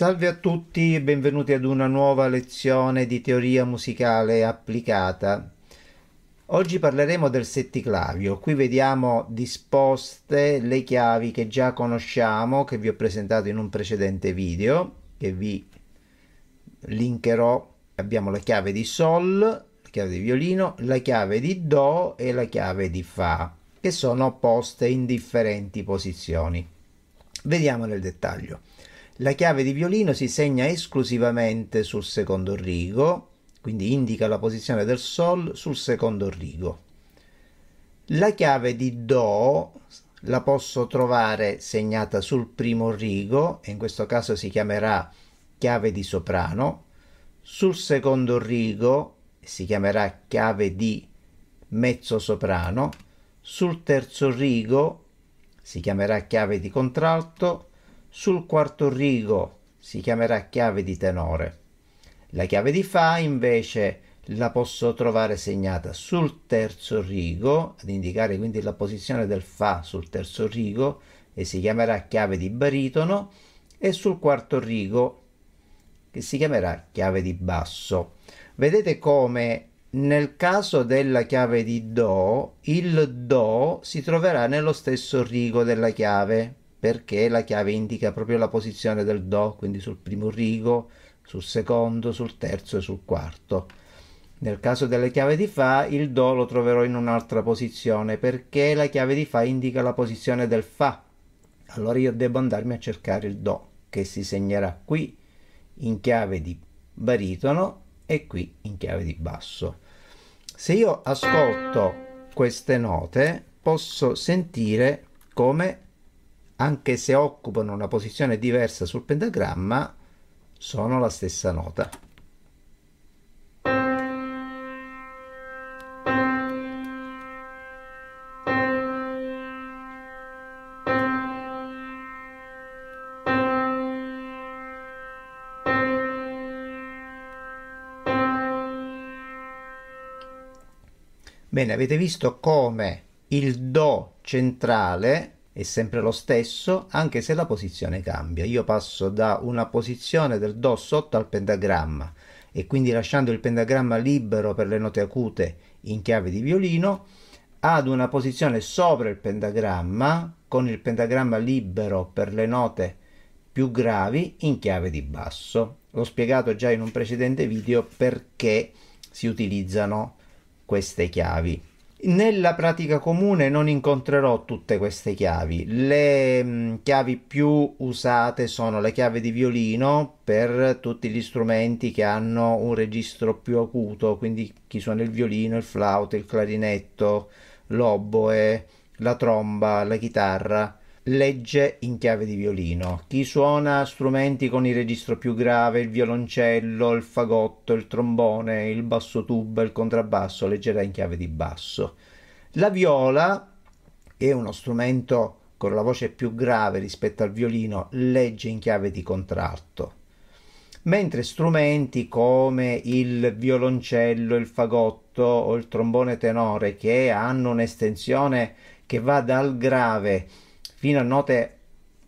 Salve a tutti e benvenuti ad una nuova lezione di teoria musicale applicata. Oggi parleremo del setticlavio. Qui vediamo disposte le chiavi che già conosciamo, che vi ho presentato in un precedente video, che vi linkerò. Abbiamo la chiave di Sol, la chiave di violino, la chiave di Do e la chiave di Fa, che sono poste in differenti posizioni. Vediamo nel dettaglio. La chiave di violino si segna esclusivamente sul secondo rigo, quindi indica la posizione del Sol sul secondo rigo. La chiave di Do la posso trovare segnata sul primo rigo, in questo caso si chiamerà chiave di soprano, sul secondo rigo si chiamerà chiave di mezzo soprano, sul terzo rigo si chiamerà chiave di contralto, sul quarto rigo si chiamerà chiave di tenore. La chiave di Fa invece la posso trovare segnata sul terzo rigo, ad indicare quindi la posizione del Fa sul terzo rigo, e si chiamerà chiave di baritono, e sul quarto rigo, che si chiamerà chiave di basso. Vedete come nel caso della chiave di Do, il Do si troverà nello stesso rigo della chiave, perché la chiave indica proprio la posizione del Do, quindi sul primo rigo, sul secondo, sul terzo e sul quarto. Nel caso delle chiavi di Fa, il Do lo troverò in un'altra posizione perché la chiave di Fa indica la posizione del Fa. Allora io devo andarmi a cercare il Do che si segnerà qui in chiave di baritono e qui in chiave di basso. Se io ascolto queste note posso sentire come anche se occupano una posizione diversa sul pentagramma, sono la stessa nota. Bene, avete visto come il Do centrale è sempre lo stesso anche se la posizione cambia io passo da una posizione del do sotto al pentagramma e quindi lasciando il pentagramma libero per le note acute in chiave di violino ad una posizione sopra il pentagramma con il pentagramma libero per le note più gravi in chiave di basso l'ho spiegato già in un precedente video perché si utilizzano queste chiavi nella pratica comune non incontrerò tutte queste chiavi. Le mm, chiavi più usate sono le chiavi di violino per tutti gli strumenti che hanno un registro più acuto, quindi chi suona il violino, il flauto, il clarinetto, l'oboe, la tromba, la chitarra legge in chiave di violino. Chi suona strumenti con il registro più grave, il violoncello, il fagotto, il trombone, il basso tuba, il contrabbasso, leggerà in chiave di basso. La viola è uno strumento con la voce più grave rispetto al violino, legge in chiave di contratto. Mentre strumenti come il violoncello, il fagotto o il trombone tenore che hanno un'estensione che va dal grave fino a note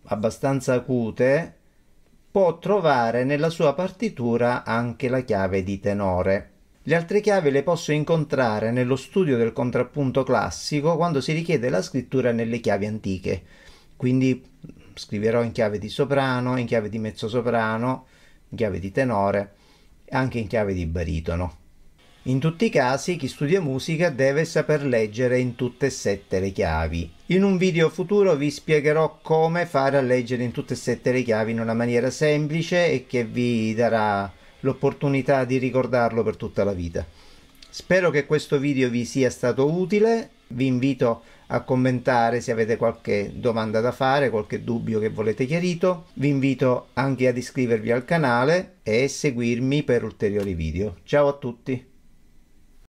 abbastanza acute, può trovare nella sua partitura anche la chiave di tenore. Le altre chiavi le posso incontrare nello studio del contrappunto classico quando si richiede la scrittura nelle chiavi antiche. Quindi mm, scriverò in chiave di soprano, in chiave di mezzosoprano, in chiave di tenore e anche in chiave di baritono. In tutti i casi chi studia musica deve saper leggere in tutte e sette le chiavi. In un video futuro vi spiegherò come fare a leggere in tutte e sette le chiavi in una maniera semplice e che vi darà l'opportunità di ricordarlo per tutta la vita. Spero che questo video vi sia stato utile, vi invito a commentare se avete qualche domanda da fare, qualche dubbio che volete chiarito, vi invito anche ad iscrivervi al canale e seguirmi per ulteriori video. Ciao a tutti!